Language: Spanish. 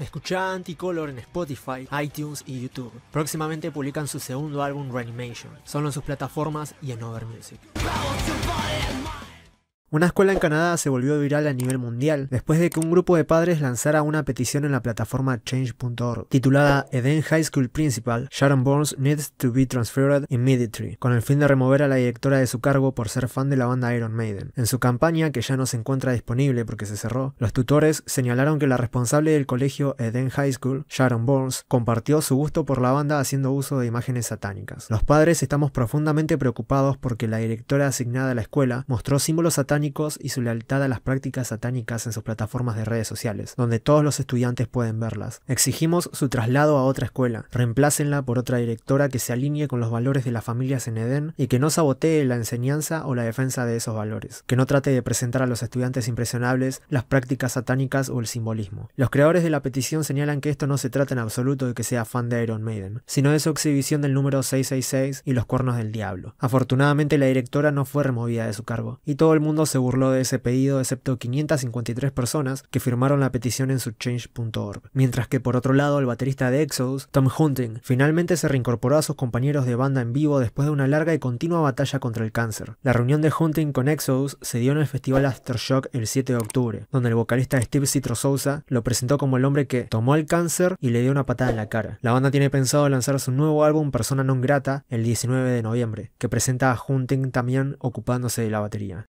Escucha Anticolor en Spotify, iTunes y YouTube. Próximamente publican su segundo álbum Reanimation, solo en sus plataformas y en Over Music. Una escuela en Canadá se volvió viral a nivel mundial después de que un grupo de padres lanzara una petición en la plataforma change.org titulada Eden High School Principal Sharon Burns Needs to be Transferred Immediately, con el fin de remover a la directora de su cargo por ser fan de la banda Iron Maiden. En su campaña, que ya no se encuentra disponible porque se cerró, los tutores señalaron que la responsable del colegio Eden High School, Sharon Burns, compartió su gusto por la banda haciendo uso de imágenes satánicas. Los padres estamos profundamente preocupados porque la directora asignada a la escuela mostró símbolos satánicos y su lealtad a las prácticas satánicas en sus plataformas de redes sociales, donde todos los estudiantes pueden verlas. Exigimos su traslado a otra escuela, reemplácenla por otra directora que se alinee con los valores de las familias en Edén y que no sabotee la enseñanza o la defensa de esos valores, que no trate de presentar a los estudiantes impresionables las prácticas satánicas o el simbolismo. Los creadores de la petición señalan que esto no se trata en absoluto de que sea fan de Iron Maiden, sino de su exhibición del número 666 y los cuernos del diablo. Afortunadamente la directora no fue removida de su cargo, y todo el mundo se burló de ese pedido, excepto 553 personas que firmaron la petición en su change.org. Mientras que por otro lado, el baterista de Exodus, Tom Hunting, finalmente se reincorporó a sus compañeros de banda en vivo después de una larga y continua batalla contra el cáncer. La reunión de Hunting con Exodus se dio en el festival Aftershock el 7 de octubre, donde el vocalista Steve Citro lo presentó como el hombre que tomó el cáncer y le dio una patada en la cara. La banda tiene pensado lanzar su nuevo álbum Persona Non Grata el 19 de noviembre, que presenta a Hunting también ocupándose de la batería.